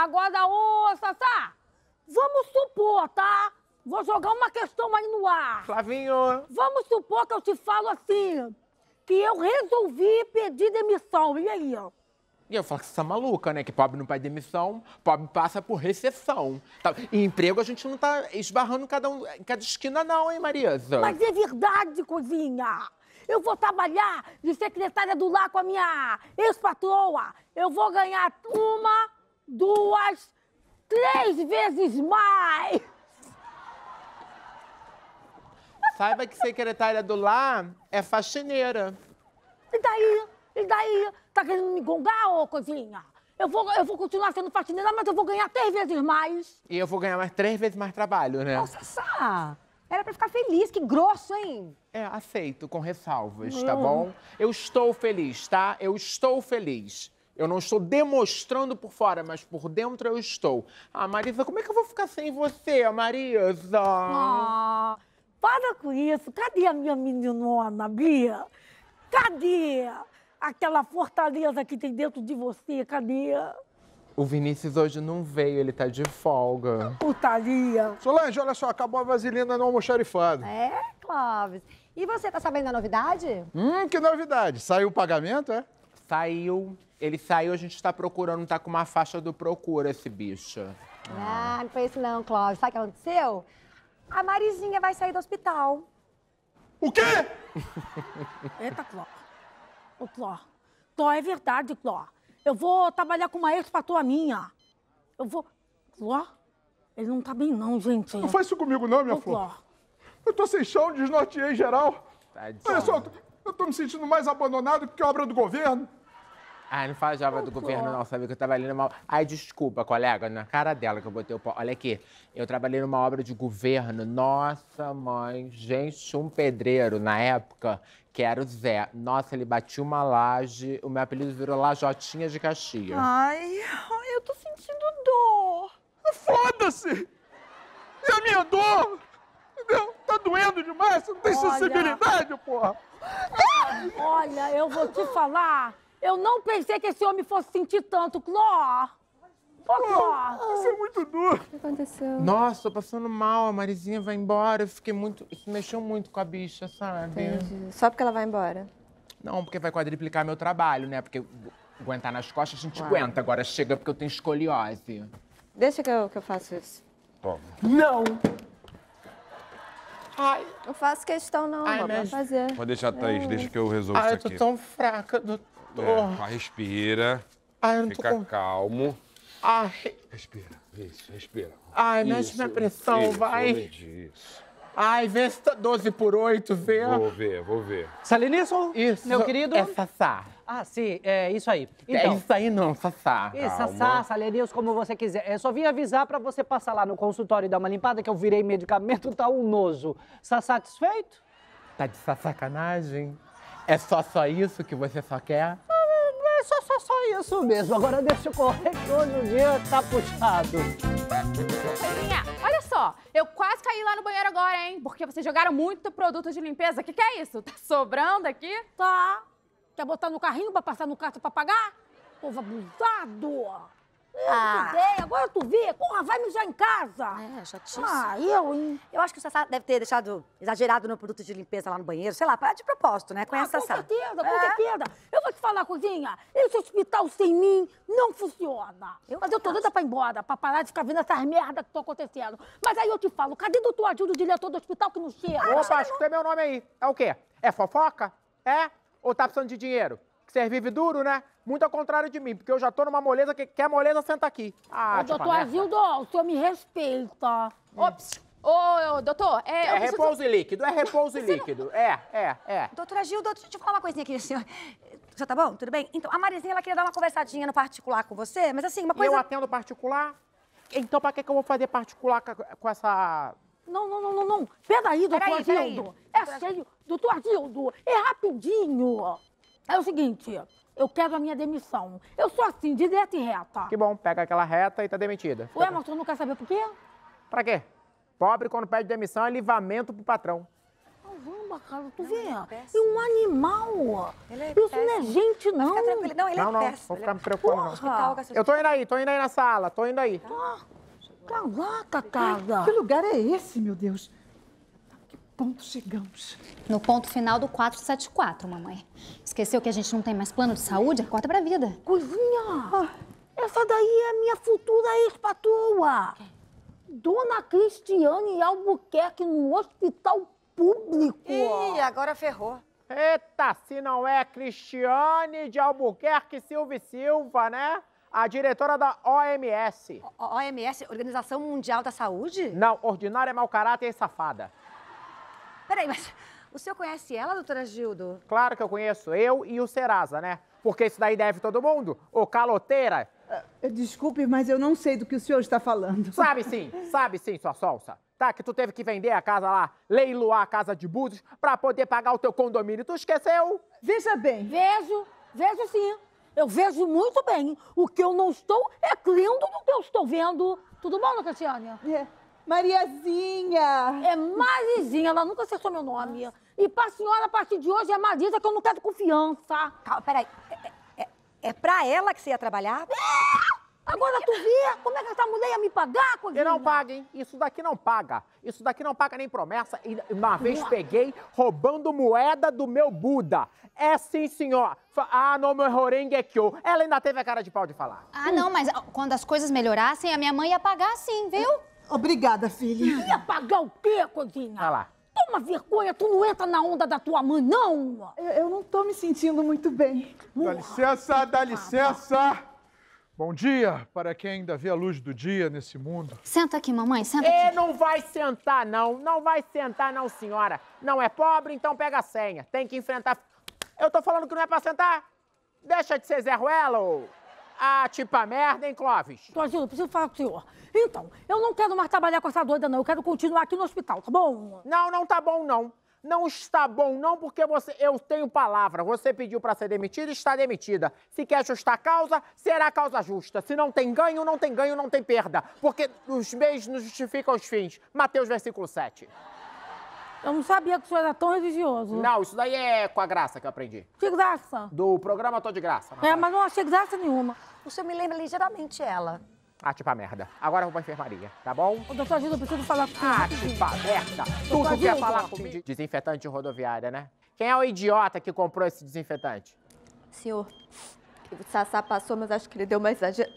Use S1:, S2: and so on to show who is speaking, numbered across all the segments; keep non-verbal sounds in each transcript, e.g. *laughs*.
S1: Agora, ô, Sassá, vamos supor, tá? Vou jogar uma questão aí no ar. Flavinho. Vamos supor que eu te falo assim, que eu resolvi pedir demissão. E aí, ó?
S2: E eu falo que você tá maluca, né? Que pobre não pede demissão, pobre passa por recessão. Tá? E emprego a gente não tá esbarrando cada, um,
S1: cada esquina, não, hein, Marisa? Mas é verdade, cozinha! Eu vou trabalhar de secretária do lar com a minha ex-patroa. Eu vou ganhar uma duas, três vezes mais.
S2: Saiba que secretária do lar é faxineira.
S1: E daí? E daí? Tá querendo me gongar, ô cozinha? Eu vou, eu vou continuar sendo faxineira, mas eu vou ganhar três vezes mais.
S2: E eu vou ganhar mais três vezes mais trabalho, né? Nossa,
S1: Sá! Era pra ficar feliz, que grosso, hein?
S2: É, aceito, com ressalvas, hum. tá bom? Eu estou feliz, tá? Eu estou feliz. Eu não estou demonstrando por fora, mas por dentro eu estou. Ah, Marisa, como é que eu vou ficar sem você, Marisa? Ah,
S1: para com isso. Cadê a minha meninona, Bia? Cadê? Aquela fortaleza que tem dentro de você, cadê?
S2: O Vinícius hoje não veio, ele tá de folga.
S1: Putaria. Solange, olha só, acabou a vaselina
S2: no almoxarifado.
S1: É, Clóvis. E você tá sabendo da novidade?
S2: Hum, que novidade. Saiu o pagamento, é? Saiu. Ele saiu, a gente está procurando, tá com uma faixa do procura esse bicho.
S1: Ah, não foi isso não, Clóvis Sabe o que aconteceu? A Marizinha vai sair do hospital. O quê? *laughs* Eita, Cló. Ô, Cló. Cló, é verdade, Cló. Eu vou trabalhar com uma ex tua minha. Eu vou... Cló? Ele não tá bem não, gente. Não faz isso comigo não, minha Ô, flor. Cló.
S2: Eu tô sem chão, desnorteei geral. Tadinho. Olha só, eu
S1: tô me sentindo mais
S2: abandonado que a obra do governo. Ai, ah, não fala de obra do governo, não, sabe? Que eu trabalhei numa. Ai, desculpa, colega, na cara dela que eu botei o pó. Olha aqui, eu trabalhei numa obra de governo. Nossa, mãe, gente, um pedreiro na época, que era o Zé. Nossa, ele batia uma laje, o meu apelido virou Lajotinha de Caxias. Ai,
S1: eu tô sentindo dor. Foda-se! É a minha dor! Entendeu? Tá doendo demais, você não tem Olha... sensibilidade, porra! Olha, eu vou te falar eu não pensei que esse homem fosse sentir tanto. Cló! Cló! Isso é muito duro. O que aconteceu? Nossa,
S2: tô passando mal. A Marizinha vai embora. Eu fiquei muito... Isso mexeu muito com a bicha, sabe? Entendi.
S1: Só porque ela vai embora?
S2: Não, porque vai quadriplicar meu trabalho, né? Porque aguentar nas costas a gente aguenta. Agora chega porque eu tenho escoliose. Deixa que eu, que eu faço isso. Toma. Não! Ai. Não faço questão, não. Ai, amor, mas... fazer. Pode deixar, Thaís. É. Deixa que eu resolvo Ai, isso aqui. Ai, eu tô tão fraca, doutor tô. É, respira. Ai, eu não Fica tô calmo. Ai. Respira. Isso, respira. Ai, isso, minha pressão, isso, vai. Isso. Ai, vê se tá 12 por 8, vê. Vou ver, vou ver. Salinisson, isso. meu querido. É Sassá. Ah, sim, é isso aí. É então, é isso aí não, Sassá. Isso, Sassá, Salenils, como você quiser. É só vim avisar pra você passar lá no consultório e dar uma limpada que eu virei medicamento, tá um nojo. Tá satisfeito? Tá de sacanagem? É só só isso que você só quer?
S1: É, é só, só, só isso mesmo. Agora deixa eu correr que hoje o dia tá puxado. Feirinha, olha só, eu quase caí lá no banheiro agora, hein? Porque vocês jogaram muito produto de limpeza. O que, que é isso? Tá sobrando aqui? Tá. Quer botar no carrinho pra passar no cartão pra pagar? Povo abusado!
S2: Ah. Bem,
S1: agora tu vê. Porra, vai mijar em casa. É, chatíssimo. Ah, eu, hein? Eu acho que o Sassá deve ter deixado exagerado no produto de limpeza lá no banheiro. Sei lá, para de propósito, né? Conhece ah, com Sassá. Com certeza, com é. certeza. Eu vou te falar, cozinha. Esse hospital sem mim não funciona. Eu Mas eu tô doida pra ir embora, pra parar de ficar vendo essas merdas que estão acontecendo. Mas aí eu te falo, cadê do tua ajuda o diretor do hospital que não chega? Ah, Opa, acho que tem é meu nome aí.
S2: É o quê? É fofoca?
S1: É? Ou tá precisando
S2: de dinheiro? que você vive duro, né? Muito ao contrário de mim, porque eu já tô numa moleza que quer moleza, senta aqui.
S1: Ah, Ô, tipo, doutor né? Azildo, o senhor me respeita. Ops. Ô, ô, doutor, é. É preciso... repouso
S2: líquido, é repouso líquido. É, é, é.
S1: Doutora Gilda, deixa eu te falar uma coisinha aqui, senhor. Já tá bom? Tudo bem? Então, a Marizinha, ela queria dar uma conversadinha no particular com você, mas assim, uma coisa. E eu atendo
S2: particular? Então, pra que, que eu vou fazer particular com essa.
S1: Não, não, não, não, não.
S2: Peraí, doutor Gildo. É
S1: cheio. Doutor Gildo, é rapidinho. É o seguinte, eu quero a minha demissão. Eu sou assim, direta e reta. Que
S2: bom, pega aquela reta e tá demitida. Ué,
S1: mas tu não quer saber por quê?
S2: Pra quê? Pobre, quando pede demissão, é livramento pro patrão.
S1: Caramba, ah, cara, tu não, é vê? É, um animal. É Isso péssimo. não é gente, não. Fica tranquilo. Não, ele é não, é não, péssimo. Vou ficar é me preocupando, não. Eu tô indo
S2: aí, tô indo aí na sala, tô indo aí. Tá.
S1: tá caraca, cara. Ai, que lugar é esse, meu Deus? ponto chegamos? No ponto final do 474, mamãe. Esqueceu que a gente não tem mais plano de saúde? Corta pra vida. Coisinha! Ah, essa daí é minha futura ex-patroa. Dona Cristiane Albuquerque no hospital público. Ih, agora ferrou. Eita, se não é
S2: Cristiane de Albuquerque Silva e Silva, né? a diretora da OMS. O OMS, Organização Mundial da Saúde? Não, ordinária, mau caráter e safada. Peraí, mas *laughs* o senhor conhece ela, doutora Gildo? Claro que eu conheço, eu e o Serasa, né? Porque isso daí deve todo mundo, ô caloteira. Ah, desculpe, mas eu não sei do que o senhor está falando. *laughs* Sabe sim, sabe sim, sua solsa. Tá, que tu teve que vender a casa lá, leiloar a casa de Búzios pra poder pagar o teu condomínio. Tu esqueceu? Veja bem.
S1: Vejo, vejo sim. Eu vejo muito bem. O que eu não estou é clindo do que eu estou vendo. Tudo bom, Lucatiane? É. Mariazinha! É Marizinha, ela nunca acertou meu nome. E pra senhora, a partir de hoje, é Marisa que eu não quero confiança. Calma, peraí. É, é, é pra ela que você ia trabalhar? É! Agora tu
S2: vê como é que essa mulher ia me pagar, coisinha? E não paga, hein? Isso daqui não paga. Isso daqui não paga nem promessa. E uma vez peguei roubando moeda do meu Buda. É sim, senhor. Ah, não, meu Horengekyo. É ela ainda teve a cara de pau de falar.
S1: Ah, não, mas quando as coisas melhorassem, a minha mãe ia pagar sim, viu? Obrigada, filha. Ia pagar o quê, cozinha? Ah lá. Toma vergonha, tu não entra na onda da tua mãe, não! Eu, eu não tô me sentindo muito bem.
S2: Dá licença, dá licença! Bom dia para quem ainda vê a luz do dia nesse mundo. Senta aqui, mamãe, senta é, aqui. E não vai sentar, não. Não vai sentar, não, senhora. Não é pobre, então pega a senha. Tem que enfrentar... Eu tô falando que não é
S1: pra sentar? Deixa de ser Zé Ruelo! a tipa merda, hein, Clóvis? Claudinho, então, eu preciso falar com o senhor. Então, eu não quero mais trabalhar com essa doida, não. Eu quero continuar aqui no hospital, tá bom?
S2: Não, não tá bom, não. Não está bom, não, porque você. Eu tenho palavra. Você pediu para ser demitida, está demitida. Se quer ajustar a causa, será causa justa. Se não tem ganho, não tem ganho, não tem perda. Porque os meios não justificam os fins. Mateus, versículo 7. Eu não sabia que o senhor era tão religioso. Não, isso daí é com a graça que eu aprendi. De graça? Do programa Tô de Graça. É,
S1: mas não achei graça nenhuma. O senhor me lembra ligeiramente ela.
S2: Ah, tipo a merda. Agora eu vou pra enfermaria, tá bom? Ô,
S1: doutor Gilda, eu preciso falar com o Ah, tipo a merda. que
S2: Tudo quer falar comigo. Desinfetante de rodoviária, né? Quem é o idiota que comprou esse desinfetante?
S1: Senhor, o Sassá passou, mas acho que ele deu mais exagerada.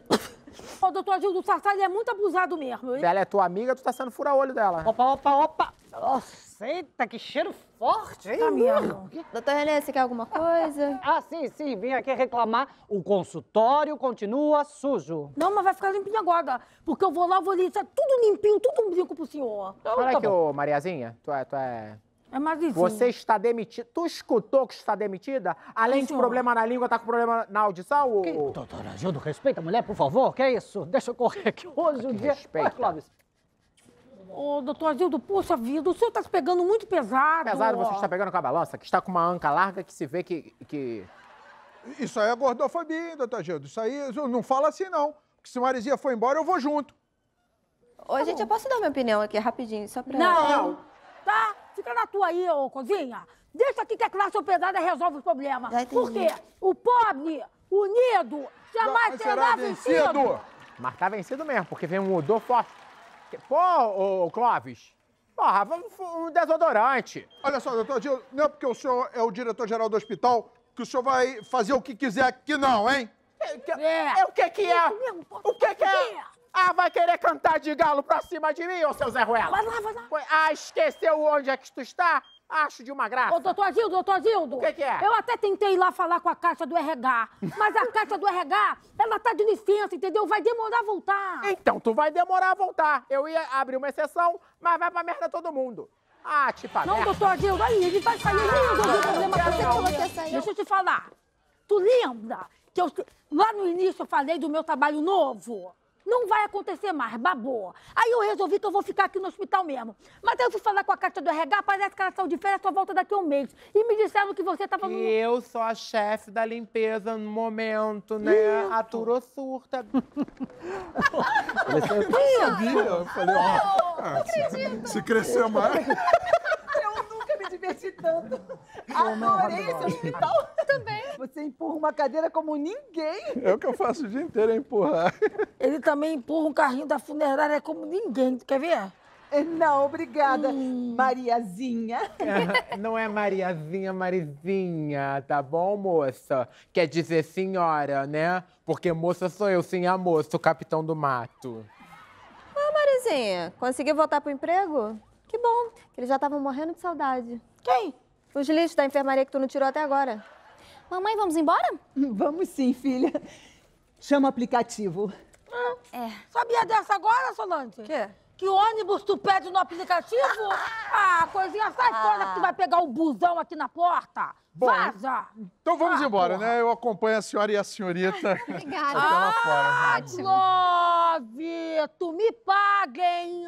S1: Ô, doutor Gil o Sassá ele é muito abusado mesmo, hein? Ela é
S2: tua amiga, tu tá sendo fura-olho dela. Opa, opa, opa!
S1: Nossa, eita, que cheiro forte, hein? Tá mesmo. Hum. Doutor Renê, você quer alguma coisa? *laughs* Ah, sim, sim, vim aqui reclamar. O consultório continua sujo. Não, mas vai ficar limpinho agora, porque eu vou lá, vou ali, tá tudo limpinho, tudo um brinco pro senhor. Então, Olha tá aqui, bom.
S2: ô Mariazinha, tu é, tu é é Marizinho. Você está demitida. Tu escutou que está demitida? Além Sim, de problema na língua, tá com problema na audição? Ou... Que... Doutora
S1: Gildo, respeita a mulher, por favor. Que é isso? Deixa eu correr aqui hoje o dia. Respeita. Ué, Clóvis. Ô, oh, doutor Azildo, poxa vida, o senhor está se pegando muito pesado. Pesado, você está
S2: pegando com a balança, que está com uma anca larga que se vê que. que... Isso aí é gordofobia, hein, doutor Gildo? Isso aí não fala assim, não. Porque se Marizia for embora, eu vou junto. Ô, tá gente, bom. eu posso dar minha opinião aqui rapidinho, só pra. Não, não.
S1: Tá? fica na tua aí, ô cozinha. Deixa aqui que a classe operada resolve o problema. Por quê? O pobre, unido, jamais será, será vencido. vencido.
S2: Mas tá vencido mesmo, porque vem um odor forte. Pô, ô, ô Clóvis, porra, um desodorante. Olha só, doutor Dil, não é porque o senhor é o diretor-geral do hospital que o senhor vai fazer o que quiser aqui não, hein? É, é. o que que é? o que que é? é? Ah, vai querer cantar de galo pra cima de mim, ô seu Zé Ruela? Vai lá, vai lá. Ah, esqueceu
S1: onde é que tu está? Acho de uma graça. Ô, doutor Zildo, doutor Zildo. O que, que, é? Eu até tentei ir lá falar com a caixa do RH, mas a caixa do RH, ela tá de licença, entendeu? Vai demorar a voltar. Então, tu vai demorar a voltar. Eu ia abrir uma exceção, mas vai pra merda todo mundo.
S2: Ah, tipo a Não, merda. doutor Zildo, aí, ele vai sair. Ah, eu não, problema você. Não, você Deixa eu
S1: te falar. Tu lembra que eu, lá no início eu falei do meu trabalho novo? Não vai acontecer mais, babou. Aí eu resolvi que eu vou ficar aqui no hospital mesmo. Mas eu fui falar com a Cátia do RH, parece que ela saiu de férias, só volta daqui a um mês. E me disseram que você tava no... Eu
S2: sou a chefe da limpeza no momento, né? Isso. Aturou surta.
S1: eu é sabia, eu falei, ó... Oh, não acredito. Se crescer mais... *laughs* Adorei esse hospital. *laughs* Também. Você empurra uma cadeira como ninguém. É o
S2: que eu faço o dia inteiro, é empurrar.
S1: *laughs* Ele também empurra um carrinho da funerária como ninguém. Quer ver? Eh, não, obrigada, hum. Mariazinha.
S2: É, não é Mariazinha, Marizinha, tá bom, moça? Quer dizer senhora, né? Porque moça sou eu, sim, a moça, o capitão do mato.
S1: Ô, ah, Marizinha, conseguiu voltar pro emprego? Que bom, que eles
S2: já estavam morrendo de saudade. Quem? Os lixos da enfermaria que tu não tirou até agora.
S1: Mamãe, vamos embora? *laughs* Vamos sim, filha. Chama o aplicativo. Ah, é. Sabia dessa agora, Solange? Quê? Que ônibus tu pede no aplicativo? *laughs* ah, coisinha, sai ah. fora que tu ah. vai pegar o busão aqui na porta. Bom, Vaza! Então vamos ah,
S2: embora, porra. né? Eu acompanho a senhora e a senhorita. *laughs* obrigada. Né?
S1: Ah, Glove, Tu me paguem!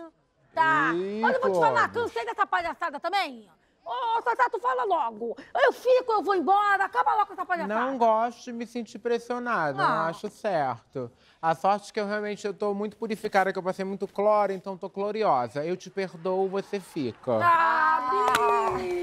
S1: Tá. Ih, Olha, eu vou te falar, cansei dessa palhaçada também. Ô, oh, Tatá, tu fala logo. Eu fico, eu vou embora, acaba logo com essa palhaçada. Não
S2: gosto de me sentir pressionada, não. não ah. acho certo. A sorte é que eu realmente eu tô muito purificada, que eu passei muito cloro, então tô cloriosa. Eu te perdoo, você fica. ah.